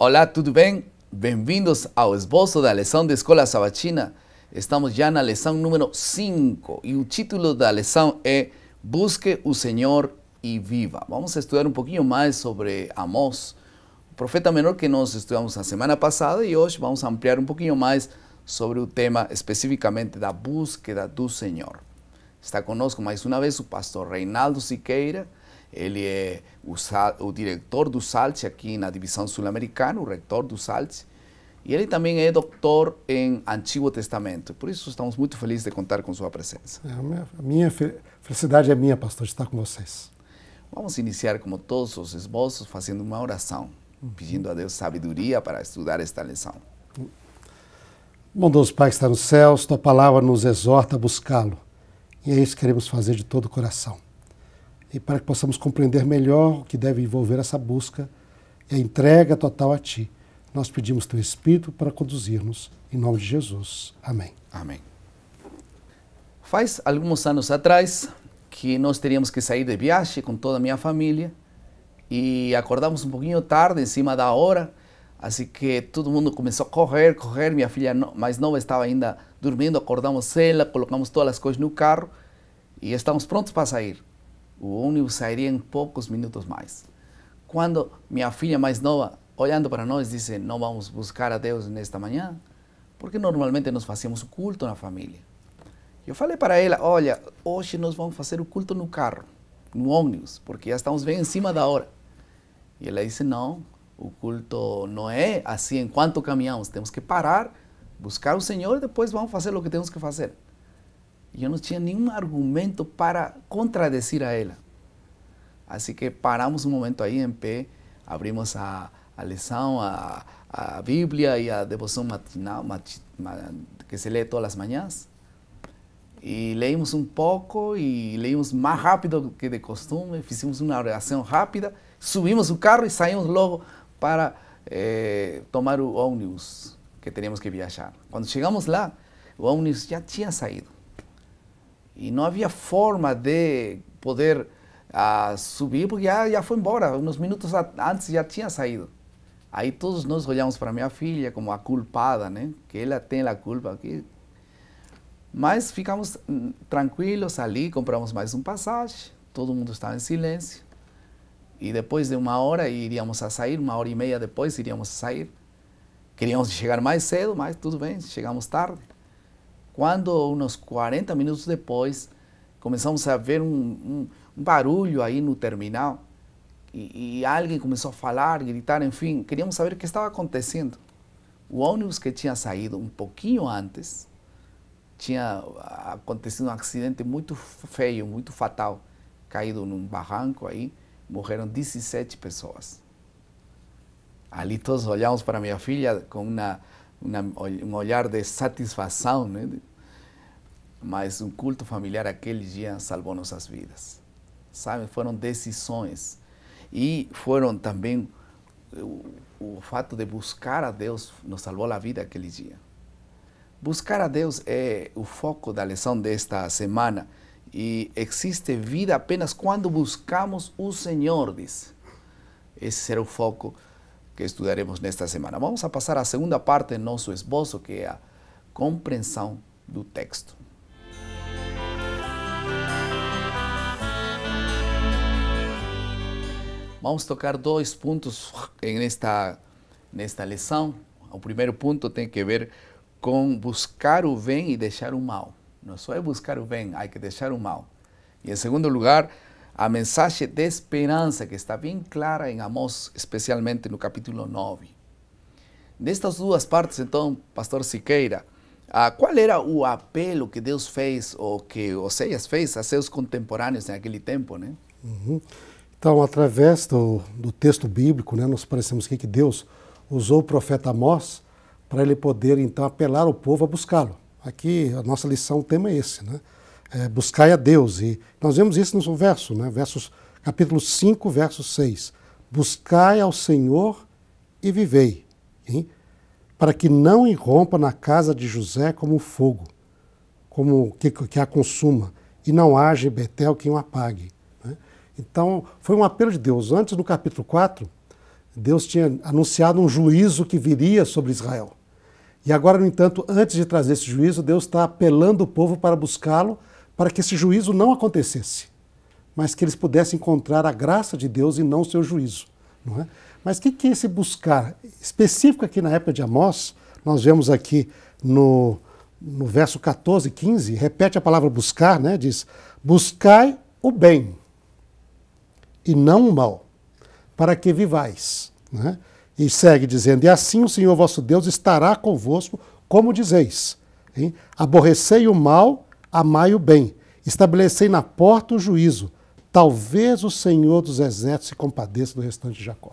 Hola, tudo bien? Bienvenidos al esbozo de la lección de Escuela sabachina. Estamos ya en la lección número 5 y el título la lección es Busque un Señor y Viva. Vamos a estudiar un poquito más sobre Amós, profeta menor que nos estudiamos la semana pasada y hoy vamos a ampliar un poquito más sobre el tema específicamente da búsqueda tu Señor. Está conosco nosotros una vez su pastor Reinaldo Siqueira ele é o, o diretor do SALT aqui na divisão sul-americana, o reitor do SALT, e ele também é doutor em Antigo Testamento. Por isso estamos muito felizes de contar com sua presença. É, a minha, a minha felicidade é minha, pastor, de estar com vocês. Vamos iniciar, como todos os esboços, fazendo uma oração, pedindo a Deus sabedoria para estudar esta lição. Bom Deus Pai que está nos céus, tua palavra nos exorta a buscá-lo. E é isso que queremos fazer de todo o coração e para que possamos compreender melhor o que deve envolver essa busca e a entrega total a Ti. Nós pedimos Teu Espírito para conduzirmos, em nome de Jesus. Amém. Amém. Faz alguns anos atrás que nós teríamos que sair de viagem com toda a minha família e acordamos um pouquinho tarde, em cima da hora, assim que todo mundo começou a correr, correr. Minha filha mais nova estava ainda dormindo, acordamos ela, colocamos todas as coisas no carro e estávamos prontos para sair o ônibus sairia em poucos minutos mais. Quando minha filha mais nova, olhando para nós, disse: Não vamos buscar a Deus nesta manhã, porque normalmente nós fazíamos o culto na família. Eu falei para ela: Olha, hoje nós vamos fazer o culto no carro, no ônibus, porque já estamos bem em cima da hora. E ela disse: Não, o culto não é assim enquanto caminhamos, temos que parar, buscar o Senhor e depois vamos fazer o que temos que fazer. Yo no tenía ningún argumento para contradecir a ella. Así que paramos un momento ahí en P, abrimos a, a lección, a, Biblia y a devoción matinal, que se lee todas las mañanas. Y leímos un poco y leímos más rápido que de costumbre, hicimos una oración rápida, subimos su carro y salimos luego para eh, tomar el ómnibus que teníamos que viajar. Cuando llegamos lá, el ómnibus ya había salido. E não havia forma de poder uh, subir, porque já, já foi embora, uns minutos antes já tinha saído. Aí todos nós olhamos para minha filha como a culpada, né? Que ela tem a culpa. aqui Mas ficamos hum, tranquilos ali, compramos mais um passagem, todo mundo estava em silêncio. E depois de uma hora iríamos a sair, uma hora e meia depois iríamos a sair. Queríamos chegar mais cedo, mas tudo bem, chegamos tarde. Quando, uns 40 minutos depois, começamos a ver um, um, um barulho aí no terminal e, e, alguém começou a falar, gritar, enfim, queríamos saber o que estava acontecendo. O ônibus que tinha saído um pouquinho antes tinha acontecido um acidente muito feio, muito fatal, caído num barranco aí, morreram 17 pessoas. Ali todos olhamos para minha filha com uma, uma um olhar de satisfação, né? Mas um culto familiar aquele dia salvou nossas vidas. Sabe, foram decisões. E foram também o, o fato de buscar a Deus nos salvou a vida aquele dia. Buscar a Deus é o foco da lição desta semana. E existe vida apenas quando buscamos o Senhor, diz. Esse será o foco que estudaremos nesta semana. Vamos a passar à segunda parte do nosso esboço, que é a compreensão do texto. Vamos tocar dois pontos nesta, nesta lição. O primeiro ponto tem que ver com buscar o bem e deixar o mal. Não só é buscar o bem, há que deixar o mal. E em segundo lugar, a mensagem de esperança que está bem clara em Amós, especialmente no capítulo 9. Nestas duas partes, então, pastor Siqueira, ah, qual era o apelo que Deus fez, ou que Oséias fez a seus contemporâneos naquele tempo, né? Uhum. Então, através do, do texto bíblico, né, nós parecemos aqui que Deus usou o profeta Amós para ele poder, então, apelar o povo a buscá-lo. Aqui, a nossa lição, o tema é esse, né? É, buscai a Deus. E nós vemos isso no verso, né? Versos, capítulo 5, verso 6. Buscai ao Senhor e vivei, hein? para que não irrompa na casa de José como fogo, como que, que a consuma, e não haja Betel quem o apague. Então, foi um apelo de Deus. Antes do capítulo 4, Deus tinha anunciado um juízo que viria sobre Israel. E agora, no entanto, antes de trazer esse juízo, Deus está apelando o povo para buscá-lo, para que esse juízo não acontecesse, mas que eles pudessem encontrar a graça de Deus e não o seu juízo. Não é? Mas o que, que é esse buscar? Específico aqui na época de Amós, nós vemos aqui no, no verso 14, 15, repete a palavra buscar, né? diz: Buscai o bem e não o mal, para que vivais. Né? E segue dizendo: E assim o Senhor vosso Deus estará convosco, como dizeis. Hein? Aborrecei o mal, amai o bem. Estabelecei na porta o juízo. Talvez o Senhor dos Exércitos se compadeça do restante de Jacó.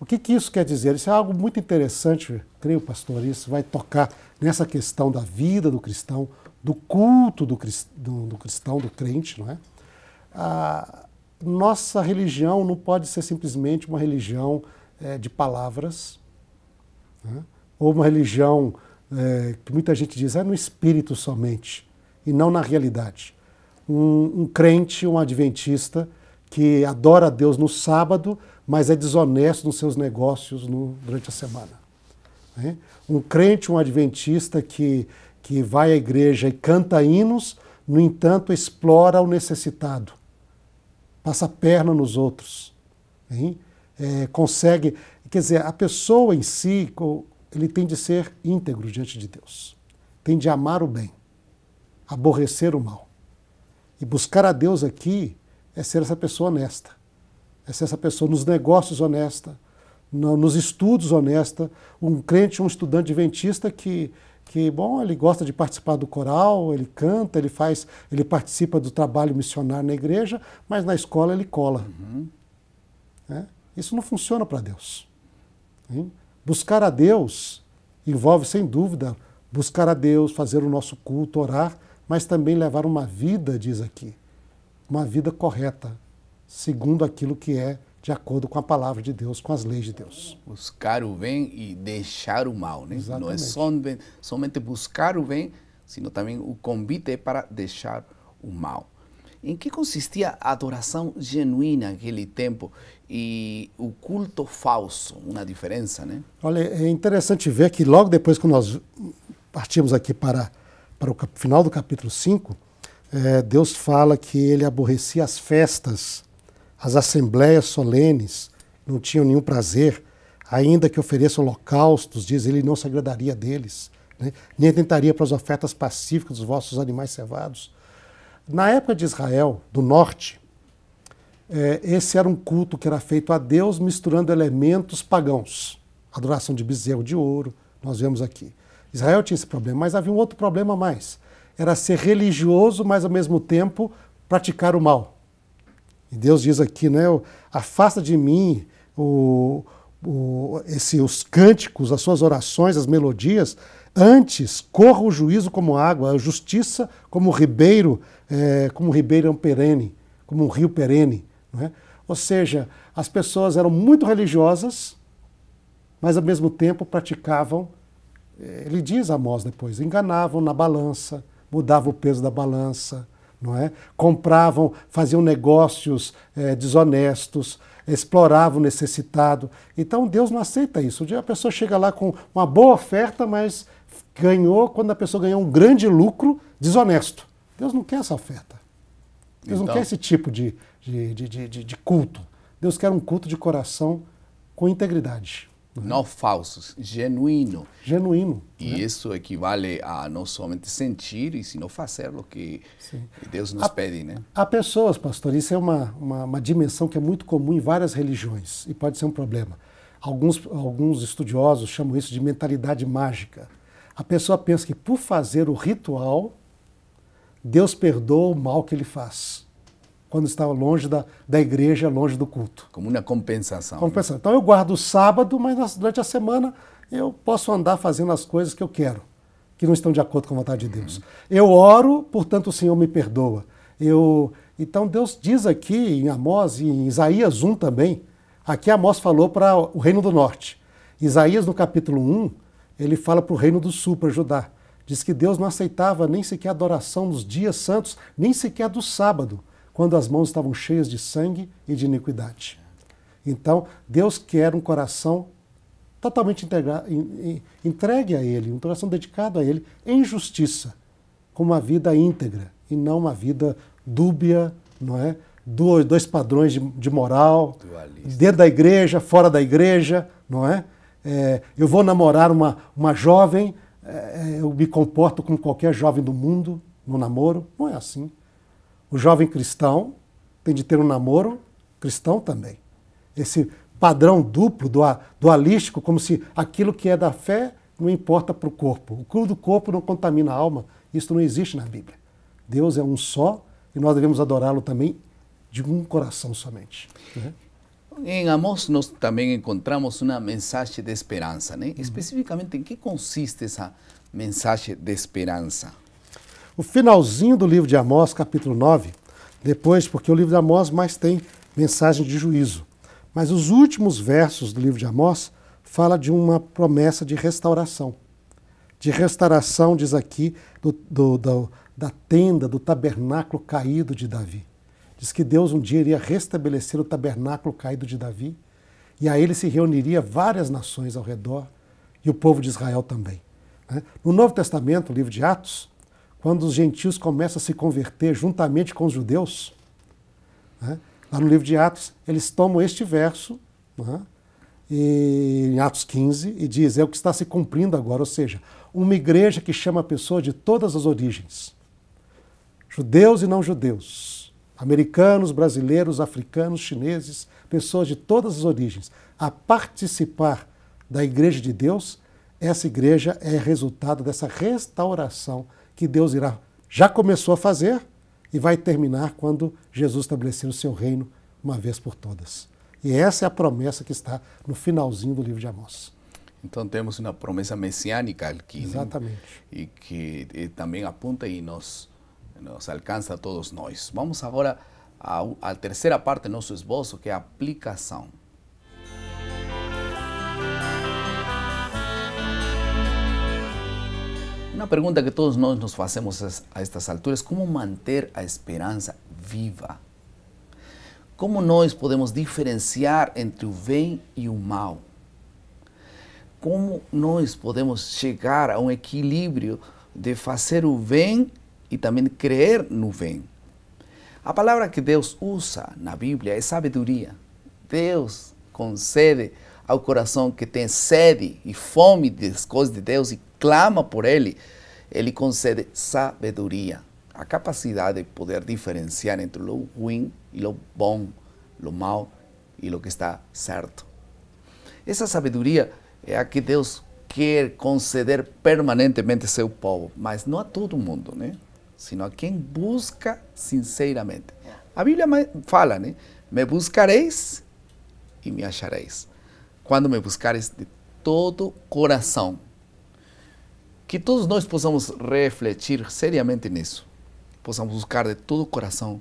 O que, que isso quer dizer? Isso é algo muito interessante, creio, pastor. Isso vai tocar nessa questão da vida do cristão, do culto do, cristão, do cristão, do crente, não é? Ah, nossa religião não pode ser simplesmente uma religião é, de palavras, né? ou uma religião é, que muita gente diz é no espírito somente, e não na realidade. Um, um crente, um adventista, que adora a Deus no sábado, mas é desonesto nos seus negócios no, durante a semana. Né? Um crente, um adventista que, que vai à igreja e canta hinos, no entanto, explora o necessitado passa a perna nos outros, é, consegue. Quer dizer, a pessoa em si, ele tem de ser íntegro diante de Deus, tem de amar o bem, aborrecer o mal. E buscar a Deus aqui é ser essa pessoa honesta, é ser essa pessoa nos negócios honesta, nos estudos honesta, um crente, um estudante adventista que que, bom, ele gosta de participar do coral, ele canta, ele faz, ele participa do trabalho missionário na igreja, mas na escola ele cola. Uhum. Né? Isso não funciona para Deus. Hein? Buscar a Deus envolve, sem dúvida, buscar a Deus, fazer o nosso culto, orar, mas também levar uma vida, diz aqui, uma vida correta, segundo aquilo que é de acordo com a palavra de Deus, com as leis de Deus. Buscar o bem e deixar o mal, né? Exatamente. Não é só, somente buscar o bem, sino também o convite é para deixar o mal. Em que consistia a adoração genuína naquele tempo e o culto falso? Uma diferença, né? Olha, é interessante ver que logo depois que nós partimos aqui para, para o final do capítulo 5, é, eh, Deus fala que ele aborrecia as festas as assembleias solenes não tinham nenhum prazer, ainda que ofereça holocaustos, diz ele, não se agradaria deles, né? nem tentaria para as ofertas pacíficas dos vossos animais cevados. Na época de Israel, do norte, eh, esse era um culto que era feito a Deus misturando elementos pagãos. Adoração de bezerro de ouro, nós vemos aqui. Israel tinha esse problema, mas havia um outro problema mais. Era ser religioso, mas ao mesmo tempo praticar o mal. E Deus diz aqui, né, afasta de mim o, o, esse, os cânticos, as suas orações, as melodias, antes corra o juízo como água, a justiça como ribeiro, é, como um é perene, como um rio perene. É? Ou seja, as pessoas eram muito religiosas, mas ao mesmo tempo praticavam, é, ele diz a Amós depois, enganavam na balança, mudavam o peso da balança, não é? Compravam, faziam negócios é, desonestos, exploravam o necessitado. Então Deus não aceita isso. Um dia a pessoa chega lá com uma boa oferta, mas ganhou, quando a pessoa ganhou um grande lucro, desonesto. Deus não quer essa oferta. Deus então... não quer esse tipo de, de, de, de, de culto. Deus quer um culto de coração com integridade. Uhum. Não falsos, genuíno. Genuíno. E né? isso equivale a não somente sentir, e sino fazer o que Sim. Deus nos há, pede, né? Há pessoas, pastor, isso é uma, uma, uma dimensão que é muito comum em várias religiões e pode ser um problema. Alguns, alguns estudiosos chamam isso de mentalidade mágica. A pessoa pensa que por fazer o ritual, Deus perdoa o mal que ele faz quando estava longe da, da igreja, longe do culto. Como uma compensação. Né? compensação. Né? Então eu guardo o sábado, mas durante a semana eu posso andar fazendo as coisas que eu quero, que não estão de acordo com a vontade de Deus. Uhum. Eu oro, portanto o Senhor me perdoa. Eu Então Deus diz aqui em Amós e em Isaías 1 também, aqui Amós falou para o reino do norte. Isaías no capítulo 1, ele fala para o reino do sul, para Judá. Diz que Deus não aceitava nem sequer adoração nos dias santos, nem sequer do sábado quando as mãos estavam cheias de sangue e de iniquidade. Então, Deus quer um coração totalmente entregue a Ele, um coração dedicado a Ele, em justiça, com uma vida íntegra e não uma vida dúbia, não é? Dois, dois padrões de, de moral, Dualista. dentro da igreja, fora da igreja, não é? é eu vou namorar uma, uma jovem, é, é eu me comporto como qualquer jovem do mundo no namoro, não é assim. O jovem cristão tem de ter um namoro cristão também. Esse padrão duplo, dualístico, como se aquilo que é da fé não importa para o corpo. O cru do corpo não contamina a alma. Isso não existe na Bíblia. Deus é um só e nós devemos adorá-lo também de um coração somente. Né? Em Amós nós também encontramos uma mensagem de esperança, né? Especificamente em que consiste essa mensagem de esperança? o finalzinho do livro de Amós, capítulo 9, depois, porque o livro de Amós mais tem mensagem de juízo. Mas os últimos versos do livro de Amós fala de uma promessa de restauração. De restauração, diz aqui, do, do, do, da tenda, do tabernáculo caído de Davi. Diz que Deus um dia iria restabelecer o tabernáculo caído de Davi, e a ele se reuniria várias nações ao redor, e o povo de Israel também. Né? No Novo Testamento, o livro de Atos, quando os gentios começam a se converter juntamente com os judeus, né? lá no livro de Atos, eles tomam este verso, né? e, em Atos 15, e diz: é o que está se cumprindo agora, ou seja, uma igreja que chama a pessoa de todas as origens, judeus e não judeus, americanos, brasileiros, africanos, chineses, pessoas de todas as origens, a participar da igreja de Deus, essa igreja é resultado dessa restauração que Deus irá já começou a fazer e vai terminar quando Jesus estabelecer o seu reino uma vez por todas. E essa é a promessa que está no finalzinho do livro de Amós. Então temos uma promessa messiânica aqui. Né? Exatamente. Né? E que e também aponta e nos, nos alcança a todos nós. Vamos agora à, à terceira parte do nosso esboço, que é a aplicação. Uma pergunta que todos nós nos fazemos a estas alturas: como manter a esperança viva? Como nós podemos diferenciar entre o bem e o mal? Como nós podemos chegar a um equilíbrio de fazer o bem e também crer no bem? A palavra que Deus usa na Bíblia é sabedoria. Deus concede ao coração que tem sede e fome das coisas de Deus e clama por Ele, Ele concede sabedoria, a capacidade de poder diferenciar entre o ruim e o bom, o mal e o que está certo. Essa sabedoria é a que Deus quer conceder permanentemente a seu povo, mas não a todo mundo, né? Sino a quem busca sinceramente. A Bíblia fala, né? Me buscareis e me achareis. Quando me buscareis de todo coração, que todos nós possamos refletir seriamente nisso, possamos buscar de todo o coração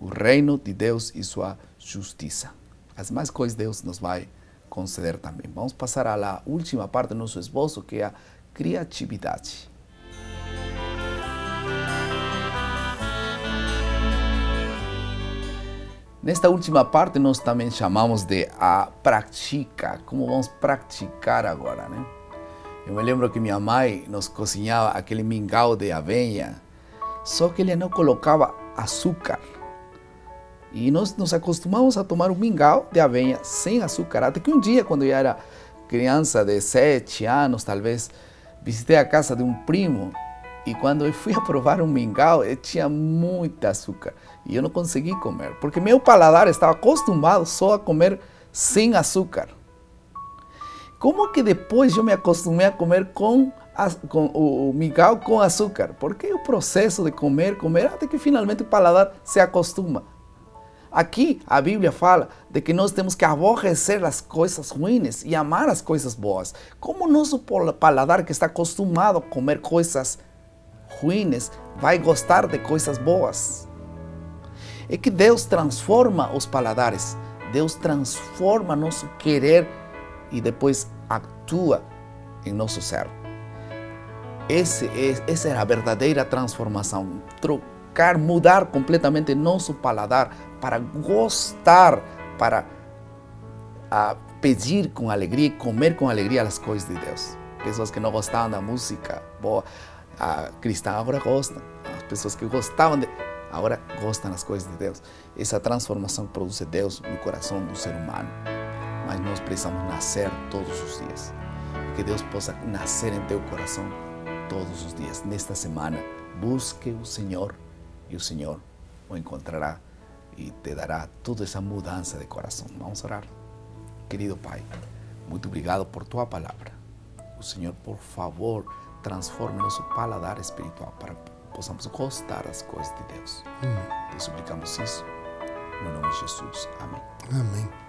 o reino de Deus e sua justiça. As mais coisas Deus nos vai conceder também. Vamos passar à última parte do nosso esboço, que é a criatividade. Nesta última parte, nós também chamamos de a prática. Como vamos praticar agora, né? Eu me lembro que minha mãe nos cozinhava aquele mingau de avenha, só que ele não colocava açúcar. E nós nos acostumamos a tomar um mingau de avenha sem açúcar. Até que um dia, quando eu era criança de 7 anos, talvez, visitei a casa de um primo e quando eu fui provar um mingau, eu tinha muito açúcar e eu não consegui comer, porque meu paladar estava acostumado só a comer sem açúcar. Como que depois eu me acostumei a comer com, o, migal com açúcar? Porque o processo de comer, comer, até que finalmente o paladar se acostuma. Aqui a Bíblia fala de que nós temos que aborrecer as coisas ruins e amar as coisas boas. Como nosso paladar que está acostumado a comer coisas ruins vai gostar de coisas boas? É que Deus transforma os paladares, Deus transforma nosso querer e depois atua em nosso ser. Esse é, essa é a verdadeira transformação. Trocar, mudar completamente nosso paladar para gostar, para a, ah, pedir com alegria e comer com alegria as coisas de Deus. Pessoas que não gostavam da música boa a ah, cristã agora gostam. As pessoas que gostavam de, agora gostam das coisas de Deus. Essa transformação produz Deus no coração do ser humano. mas nós precisamos nacer todos los días. Que Dios possa nacer en tu corazón todos días. En Nesta semana, busque o Señor y o Señor lo encontrará y te dará toda esa mudanza de coração. Vamos a orar. Querido Pai, muito obrigado por tu palabra. O oh, Senhor, por favor, transforme nosso paladar espiritual para que possamos gostar das coisas de Deus. Te suplicamos isso no nome de Jesus. Amém. Amém.